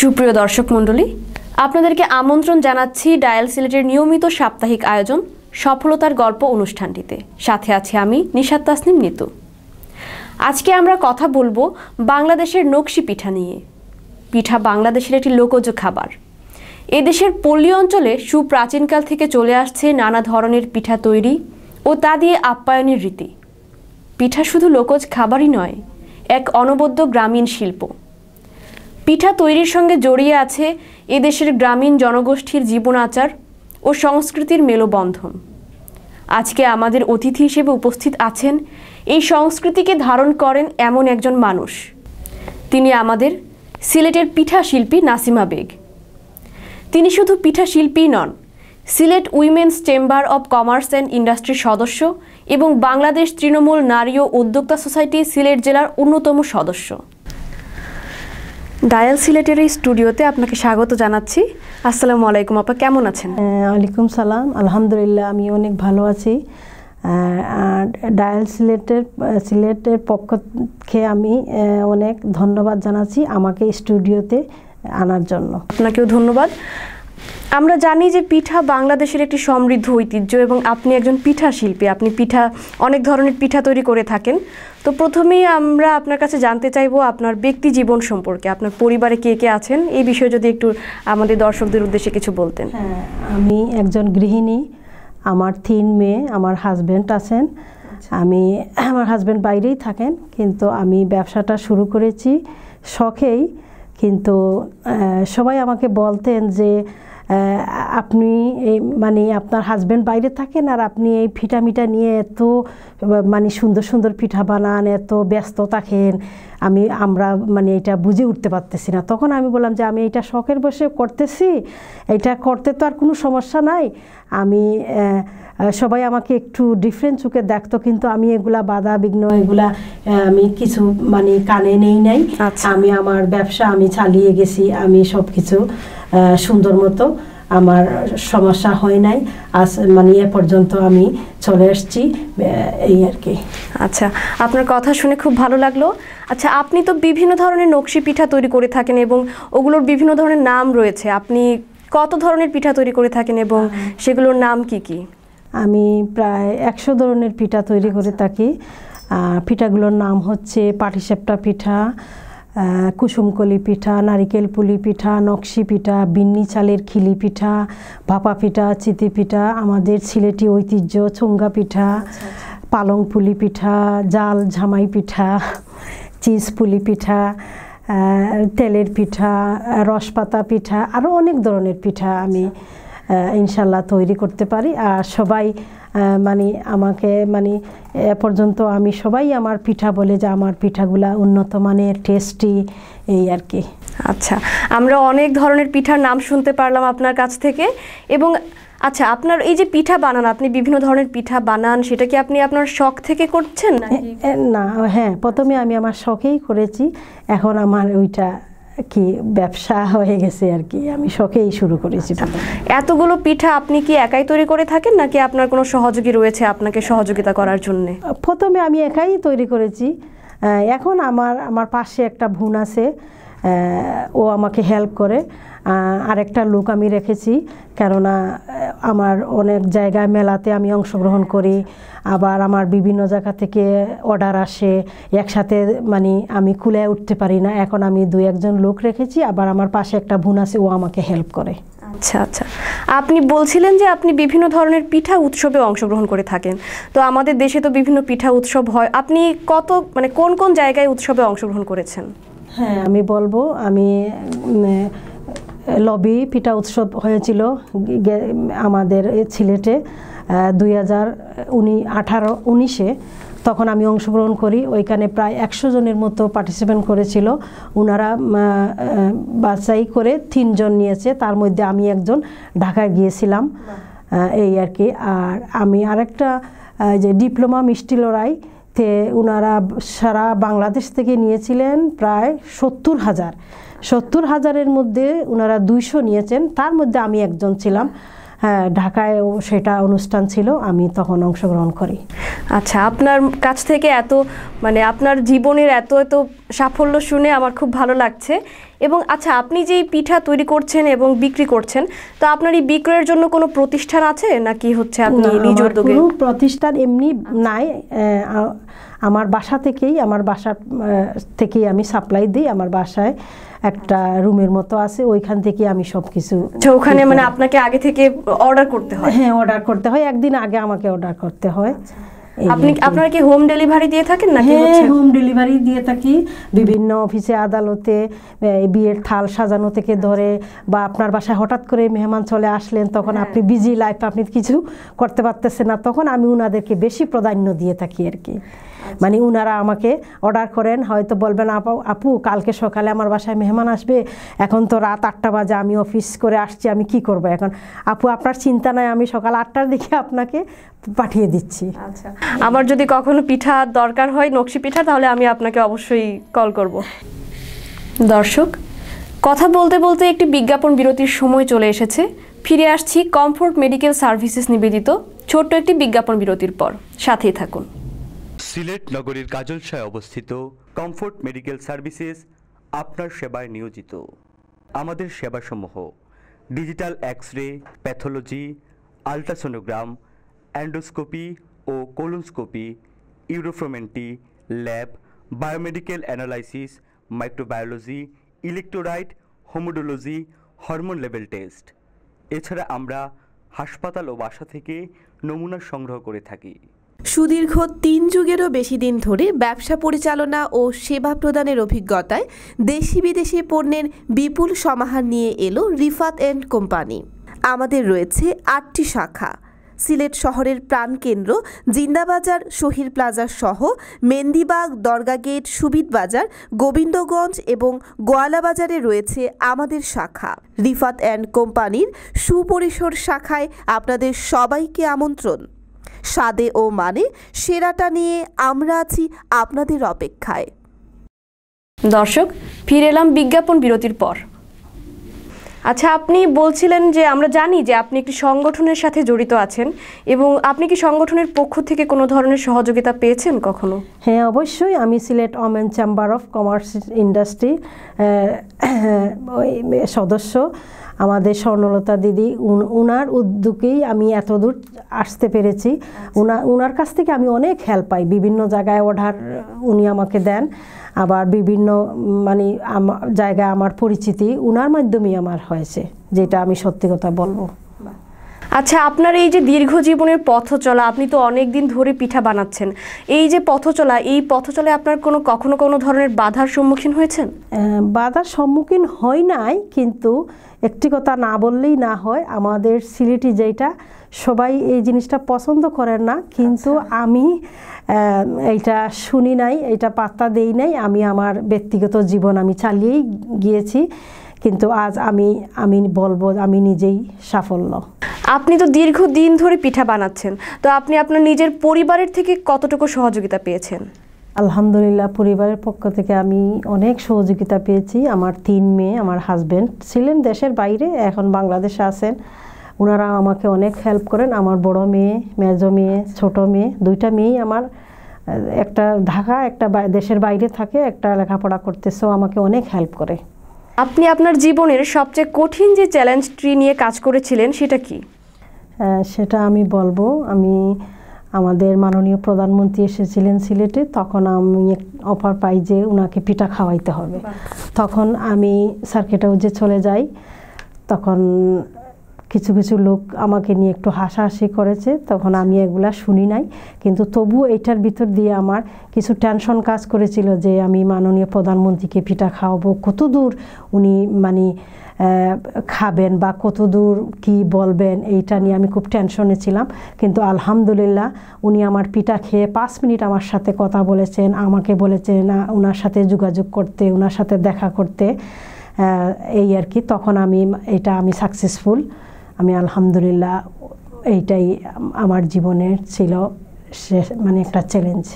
সুপ্রিয় দর্শক মণ্ডলী আপনাদেরকে আমন্ত্রণ জানাচ্ছি ডায়াল সিলেটের নিয়মিত সাপ্তাহিক আয়োজন সফলতার গল্প অনুষ্ঠানটিতে সাথে আছি আমি নিশাদ তাসনিম নিতু আজকে আমরা কথা বলবো বাংলাদেশের নকশি পিঠা নিয়ে পিঠা বাংলাদেশের একটি লোকজ খাবার এদেশের পল্লী অঞ্চলে সুপ্রাচীনকাল থেকে চলে আসছে নানা ধরনের পিঠা তৈরি ও তা দিয়ে আপ্যায়নের রীতি পিঠা শুধু লোকজ খাবারই নয় এক অনবদ্য গ্রামীণ শিল্প পিঠা তৈরির সঙ্গে জড়িয়ে আছে এদেশের গ্রামীণ জনগোষ্ঠীর জীবনাচার ও সংস্কৃতির মেলবন্ধন আজকে আমাদের অতিথি হিসেবে উপস্থিত আছেন এই সংস্কৃতিকে ধারণ করেন এমন একজন মানুষ তিনি আমাদের সিলেটের পিঠা শিল্পী নাসিমা বেগ তিনি শুধু পিঠা শিল্পী নন Sylhet women's chamber of commerce and ইন্ডাস্ট্রির সদস্য এবং বাংলাদেশ তৃণমূল নারী ও উদ্যোক্তা সোসাইটি সিলেট জেলার অন্যতম সদস্য ডায়াল সিলেটের এই স্টুডিওতে আপনাকে স্বাগত জানাচ্ছি আসসালামু আলাইকুম আপা কেমন আছেন ওয়ালাইকুম সালাম আলহামদুলিল্লাহ আমি অনেক ভালো আছি ডায়াল সিলেটের সিলেটের পক্ষে আমি অনেক ধন্যবাদ জানাচ্ছি আমাকে স্টুডিওতে আনার জন্য আপনাকেও ধন্যবাদ আমরা জানি যে পিঠা বাংলাদেশের একটি সমৃদ্ধ ঐতিহ্য এবং আপনি একজন পিঠা শিল্পী আপনি পিঠা অনেক ধরনের পিঠা তৈরি করে থাকেন তো প্রথমেই আমরা আপনার কাছে জানতে চাইব আপনার ব্যক্তি জীবন সম্পর্কে আপনার পরিবারে কে কে আছেন এই বিষয়ে যদি একটু আমাদের দর্শকদের উদ্দেশ্যে কিছু বলতেন হ্যাঁ, আমি একজন গৃহিণী আমার তিন মেয়ে আমার হাজব্যান্ড আছেন আচ্ছা। আমি আমার হাজব্যান্ড বাইরেই থাকেন কিন্তু আমি ব্যবসাটা শুরু করেছি শখেই কিন্তু সবাই আমাকে বলতেন যে আপনি মানে আপনার হাজব্যান্ড বাইরে থাকেন আর আপনি এই ফিটা মিটা নিয়ে এত মানে সুন্দর সুন্দর পিঠা বানান এত ব্যস্ত থাকেন আমি আমরা মানে এটা বুঝে উঠতে পারতেছি না তখন আমি বললাম যে আমি এটা শখের বসে করতেছি এটা করতে তো আর কোনো সমস্যা নাই আমি সবাই আমাকে একটু ডিফারেন্ট চোখে দেখতো কিন্তু আমি এগুলা বাধা বিঘ্ন এগুলা আমি কিছু মানে কানে নেই নাই আচ্ছা। আমি আমার ব্যবসা আমি চালিয়ে গেছি আমি সব কিছু সুন্দর মতো আমার সমস্যা হয় নাই আজ মানে এ পর্যন্ত আমি চলে এসছি এই আর কি আচ্ছা আপনার কথা শুনে খুব ভালো লাগলো আচ্ছা আপনি তো বিভিন্ন ধরনের নকশি পিঠা তৈরি করে থাকেন এবং ওগুলোর বিভিন্ন ধরনের নাম রয়েছে আপনি কত ধরনের পিঠা তৈরি করে থাকেন এবং সেগুলোর নাম কি কি আমি প্রায় একশো ধরনের পিঠা তৈরি করে থাকি পিঠাগুলোর নাম হচ্ছে পাটিসেপটা পিঠা কুসুমকলি পিঠা নারিকেল পুলি পিঠা নকশি পিঠা বিন্নি চালের খিলি পিঠা ভাপা পিঠা চিতি পিঠা আমাদের সিলেটি ঐতিহ্য চুঙ্গা পিঠা আচ্ছা, আচ্ছা। পালং পুলি পিঠা জাল ঝামাই পিঠা চিজ পুলি পিঠা তেলের পিঠা রসপাতা পিঠা আরও অনেক ধরনের পিঠা আমি আচ্ছা। ইনশাল্লাহ তৈরি করতে পারি আর সবাই মানে আমাকে মানে এ পর্যন্ত আমি সবাই আমার পিঠা বলে যে আমার পিঠাগুলা উন্নত মানের টেস্টি এই আর কি আচ্ছা আমরা অনেক ধরনের পিঠার নাম শুনতে পারলাম আপনার কাছ থেকে এবং আচ্ছা আপনার এই যে পিঠা বানান আপনি বিভিন্ন ধরনের পিঠা বানান সেটা কি আপনি আপনার শখ থেকে করছেন না হ্যাঁ প্রথমে আমি আমার শখেই করেছি এখন আমার ওইটা কি ব্যবসা হয়ে গেছে আর কি আমি শখেই শুরু করেছি আচ্ছা। এতগুলো পিঠা আপনি কি একাই তৈরি করে থাকেন নাকি আপনার কোনো সহযোগী রয়েছে আপনাকে সহযোগিতা করার জন্য প্রথমে আমি একাই তৈরি করেছি এখন আমার আমার পাশে একটা ভুন আছে ও আমাকে হেল্প করে আরেকটা লুক আমি রেখেছি কেননা আমার অনেক জায়গায় মেলাতে আমি অংশগ্রহণ করি আবার আমার বিভিন্ন জায়গা থেকে অর্ডার আসে একসাথে মানে আমি খুলে উঠতে পারি না এখন আমি দু একজন লোক রেখেছি আবার আমার পাশে একটা বোন আছে ও আমাকে হেল্প করে আচ্ছা আচ্ছা আপনি বলছিলেন যে আপনি বিভিন্ন ধরনের পিঠা উৎসবে অংশগ্রহণ করে থাকেন তো আমাদের দেশে তো বিভিন্ন পিঠা উৎসব হয় আপনি কত মানে কোন কোন জায়গায় উৎসবে অংশগ্রহণ করেছেন হ্যাঁ আমি বলবো আমি লবি পিঠা উৎসব হয়েছিল আমাদের সিলেটে দুই হাজার উনি আঠারো উনিশে তখন আমি অংশগ্রহণ করি ওইখানে প্রায় একশো জনের মতো পার্টিসিপেন্ট করেছিল ওনারা বাছাই করে তিনজন নিয়েছে তার মধ্যে আমি একজন ঢাকায় গিয়েছিলাম এই আর কি আর আমি আরেকটা যে ডিপ্লোমা মিষ্টি লড়াই তে ওনারা সারা বাংলাদেশ থেকে নিয়েছিলেন প্রায় সত্তর হাজার সত্তর হাজারের মধ্যে ওনারা দুইশো নিয়েছেন তার মধ্যে আমি একজন ছিলাম হ্যাঁ, ঢাকায়ও সেটা অনুষ্ঠান ছিল আমি তখন অংশগ্রহণ করি আচ্ছা আপনার কাছ থেকে এত মানে আপনার জীবনের এত এত সাফল্য শুনে আমার খুব ভালো লাগছে এবং আচ্ছা আপনি যেই পিঠা তৈরি করছেন এবং বিক্রি করছেন তো আপনার এই বিক্রয়ের জন্য কোনো প্রতিষ্ঠান আছে নাকি হচ্ছে আপনি নিজ কোনো প্রতিষ্ঠান এমনি নাই আমার বাসা থেকেই আমার বাসা থেকেই আমি সাপ্লাই দিই আমার বাসায় একটা রুমের মতো আছে ওইখান থেকে আমি সব কিছু আচ্ছা, ওখানে মানে আপনাকে আগে থেকে অর্ডার করতে হয় হ্যাঁ অর্ডার করতে হয় একদিন আগে আমাকে অর্ডার করতে হয় আচ্ছা। আপনি আপনারা কি হোম ডেলিভারি দিয়ে থাকেন নাকি হ্যাঁ, হচ্ছে হোম ডেলিভারি দিয়ে থাকি বিভিন্ন অফিসে আদালতে বিয়ের থাল সাজানো থেকে আচ্ছা। ধরে বা আপনার বাসায় হঠাৎ করে মেহমান চলে আসলেন তখন হ্যাঁ। আপনি বিজি লাইফ আপনি কিছু করতে পারতেছেন না তখন আমি ওনাদেরকে বেশি প্রাধান্য দিয়ে থাকি আর কি আচ্ছা। মানে উনারা আমাকে অর্ডার করেন হয়তো বলবেন আপু আপু কালকে সকালে আমার বাসায় মেহমান আসবে এখন তো রাত আটটা বাজে আমি অফিস করে আসছি আমি কি করব এখন আপু আপনার চিন্তা নাই আমি সকাল আটটার দিকে আপনাকে পাঠিয়ে দিচ্ছি আচ্ছা আমার যদি কখনো পিঠা দরকার হয় নকশি পিঠা তাহলে আমি আপনাকে অবশ্যই কল করব দর্শক কথা বলতে বলতে একটি বিজ্ঞাপন বিরতির সময় চলে এসেছে ফিরে আসছি কমফোর্ট মেডিকেল সার্ভিসেস নিবেদিত ছোট্ট একটি বিজ্ঞাপন বিরতির পর সাথেই থাকুন সিলেট নগরীর কাজলশায় অবস্থিত কমফোর্ট মেডিকেল সার্ভিসেস আপনার সেবায় নিয়োজিত আমাদের সেবাসমূহ digital X ray pathology ultrasonogram endoscopy ও colonoscopy uroflowmetry lab biomedical analysis microbiology electrolyte haematology hormone level test এছাড়া আমরা হাসপাতাল ও বাসা থেকে নমুনা সংগ্রহ করে থাকি সুদীর্ঘ তিন যুগেরও বেশি দিন ধরে ব্যবসা পরিচালনা ও সেবা প্রদানের অভিজ্ঞতায় দেশি বিদেশি পণ্যের বিপুল সমাহার নিয়ে এলো রিফাত অ্যান্ড কোম্পানি আমাদের রয়েছে আটটি শাখা সিলেট শহরের প্রাণকেন্দ্র জিন্দাবাজার শহীদ প্লাজা সহ মেন্দিবাগ গেট সুবিদ বাজার গোবিন্দগঞ্জ এবং গোয়ালাবাজারে রয়েছে আমাদের শাখা রিফাত অ্যান্ড কোম্পানির সুপরিসর শাখায় আপনাদের সবাইকে আমন্ত্রণ স্বাদে ও মানে সেরাটা নিয়ে আমরা আছি আপনাদের অপেক্ষায় দর্শক ফিরে এলাম বিজ্ঞাপন বিরতির পর আচ্ছা আপনি বলছিলেন যে আমরা জানি যে আপনি একটি সংগঠনের সাথে জড়িত আছেন এবং আপনি কি সংগঠনের পক্ষ থেকে কোনো ধরনের সহযোগিতা পেয়েছেন কখনো হ্যাঁ অবশ্যই আমি Sylhet women chamber of commerce industry সদস্য আমাদের স্বর্ণলতা দিদি উনার উদ্যোগেই আমি এত দূর আসতে পেরেছি উনার কাছ থেকে আমি অনেক হেল্প পাই বিভিন্ন জায়গায় অর্ডার উনি আমাকে দেন আবার বিভিন্ন মানে জায়গায় আমার পরিচিতি উনার মাধ্যমেই আমার হয়েছে যেটা আমি সত্যি কথা বলবো আচ্ছা আপনার এই যে দীর্ঘ জীবনের পথ চলা আপনি তো অনেক দিন ধরে পিঠা বানাচ্ছেন এই যে পথ চলা এই পথ আপনার কোনো কখনো কোনো ধরনের বাধার সম্মুখীন হয়েছেন বাধার সম্মুখীন হয় নাই কিন্তু একটি কথা না বললেই না হয় আমাদের সিলেটি যেটা সবাই এই জিনিসটা পছন্দ করেন না কিন্তু আচ্ছা। আমি এইটা শুনি নাই এটা পাত্তা দেই নাই আমি আমার ব্যক্তিগত জীবন আমি চালিয়েই গিয়েছি কিন্তু আজ আমি আমি বলবো আমি নিজেই সাফল্য আপনি তো দীর্ঘ দিন ধরে পিঠা বানাচ্ছেন তো আপনি আপনার নিজের পরিবারের থেকে কতটুকু সহযোগিতা পেয়েছেন আলহামদুলিল্লাহ পরিবারের পক্ষ থেকে আমি অনেক সহযোগিতা পেয়েছি আমার তিন মেয়ে আমার হাজব্যান্ড ছিলেন দেশের বাইরে এখন বাংলাদেশে আছেন ওনারা আমাকে অনেক হেল্প করেন আমার বড় মেয়ে মেজ মেয়ে ছোট মেয়ে দুইটা মেয়েই আমার একটা ঢাকা একটা দেশের বাইরে থাকে একটা লেখাপড়া করতেছে আমাকে অনেক হেল্প করে আপনি আপনার জীবনের সবচেয়ে কঠিন যে চ্যালেঞ্জটি নিয়ে কাজ করেছিলেন সেটা কি সেটা আমি বলবো আমি আমাদের মাননীয় প্রধানমন্ত্রী এসেছিলেন সিলেটে তখন আমি অফার পাই যে ওনাকে পিঠা খাওয়াইতে হবে তখন আমি সার্কেটাউজে চলে যাই তখন কিছু কিছু লোক আমাকে নিয়ে একটু হাসাহাসি করেছে তখন আমি এগুলা শুনি নাই কিন্তু তবু এটার ভিতর দিয়ে আমার কিছু টেনশন কাজ করেছিল যে আমি মাননীয় প্রধানমন্ত্রীকে পিঠা খাওয়াবো কত দূর উনি মানে খাবেন বা কত দূর কী বলবেন এইটা নিয়ে আমি খুব টেনশনে ছিলাম কিন্তু আলহামদুলিল্লাহ উনি আমার পিঠা খেয়ে পাঁচ মিনিট আমার সাথে কথা বলেছেন আমাকে বলেছেন ওনার সাথে যোগাযোগ করতে ওনার সাথে দেখা করতে এই আর কি তখন আমি এটা আমি সাকসেসফুল আমি আলহামদুলিল্লাহ এইটাই আমার জীবনের ছিল শেষ মানে একটা চ্যালেঞ্জ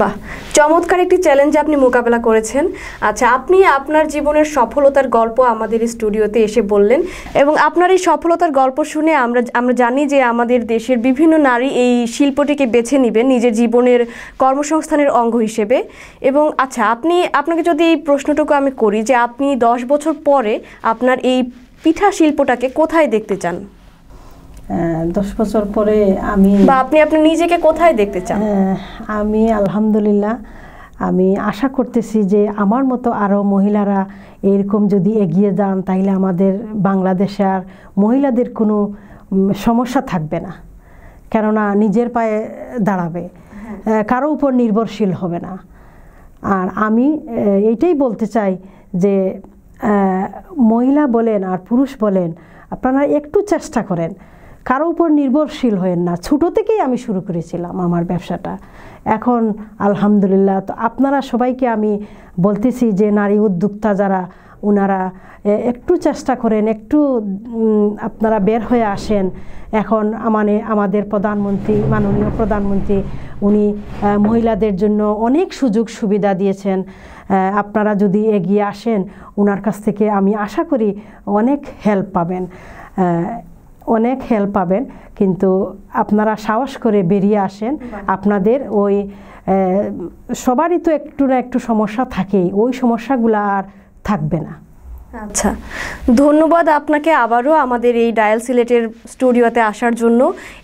বাহ চমৎকার একটি চ্যালেঞ্জ আপনি মোকাবেলা করেছেন আচ্ছা আপনি আপনার জীবনের সফলতার গল্প আমাদের স্টুডিওতে এসে বললেন এবং আপনার এই সফলতার গল্প শুনে আমরা আমরা জানি যে আমাদের দেশের বিভিন্ন নারী এই শিল্পটিকে বেছে নেবেন নিজের জীবনের কর্মসংস্থানের অঙ্গ হিসেবে এবং আচ্ছা আপনি আপনাকে যদি এই প্রশ্নটুকু আমি করি যে আপনি দশ বছর পরে আপনার এই পিঠা শিল্পটাকে কোথায় দেখতে চান হ্যাঁ, দশ বছর পরে আমি বা আপনি আপনি নিজেকে কোথায় দেখতে চান হ্যাঁ, আমি আলহামদুলিল্লাহ আমি আশা করতেছি যে আমার মতো আরও মহিলারা এরকম যদি এগিয়ে যান তাহলে আমাদের বাংলাদেশে আর মহিলাদের কোনো সমস্যা থাকবে না কেননা নিজের পায়ে দাঁড়াবে হ্যাঁ। কারো উপর নির্ভরশীল হবে না আর আমি এইটাই বলতে চাই যে মহিলা বলেন আর পুরুষ বলেন আপনারা একটু চেষ্টা করেন কারো উপর নির্ভরশীল হয়েন না ছোটো থেকেই আমি শুরু করেছিলাম আমার ব্যবসাটা এখন আলহামদুলিল্লাহ তো আপনারা সবাইকে আমি বলতেছি যে নারী উদ্যোক্তা যারা ওনারা একটু চেষ্টা করেন একটু আপনারা বের হয়ে আসেন এখন মানে আমাদের প্রধানমন্ত্রী মাননীয় প্রধানমন্ত্রী উনি মহিলাদের জন্য অনেক সুযোগ সুবিধা দিয়েছেন আপনারা যদি এগিয়ে আসেন ওনার কাছ থেকে আমি আশা করি অনেক হেল্প পাবেন অনেক হেল্প পাবেন কিন্তু আপনারা সাহস করে বেরিয়ে আসেন আপনাদের ওই সবারই তো একটু না একটু সমস্যা থাকেই ওই সমস্যাগুলো আর থাকবে না আচ্ছা ধন্যবাদ আপনাকে আবারও আমাদের এই ডায়াল সিলেটের স্টুডিওতে আসার জন্য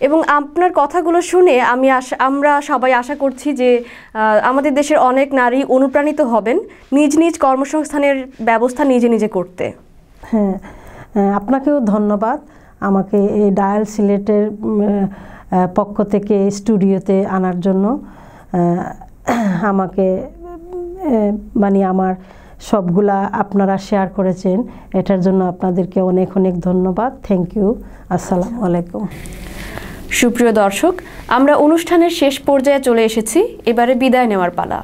এবং আপনার কথাগুলো শুনে আমি আমরা সবাই আশা করছি যে আমাদের দেশের অনেক নারী অনুপ্রাণিত হবেন নিজ নিজ কর্মসংস্থানের ব্যবস্থা নিজে নিজে করতে হ্যাঁ আপনাকেও ধন্যবাদ আমাকে এই ডায়াল সিলেটের পক্ষ থেকে স্টুডিওতে আনার জন্য আমাকে মানে আমার সবগুলা আপনারা শেয়ার করেছেন এটার জন্য আপনাদেরকে অনেক অনেক ধন্যবাদ থ্যাংক ইউ আসসালামু আলাইকুম সুপ্রিয় দর্শক আমরা অনুষ্ঠানের শেষ পর্যায়ে চলে এসেছি এবারে বিদায় নেওয়ার পালা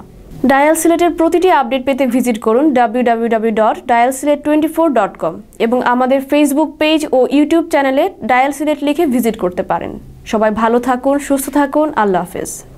ডায়াল সিলেটের প্রতিটি আপডেট পেতে ভিজিট করুন www.dialsilet24.com এবং আমাদের ফেসবুক পেজ ও ইউটিউব চ্যানেলে ডায়াল সিলেট লিখে ভিজিট করতে পারেন সবাই ভালো থাকুন সুস্থ থাকুন আল্লাহ হাফেজ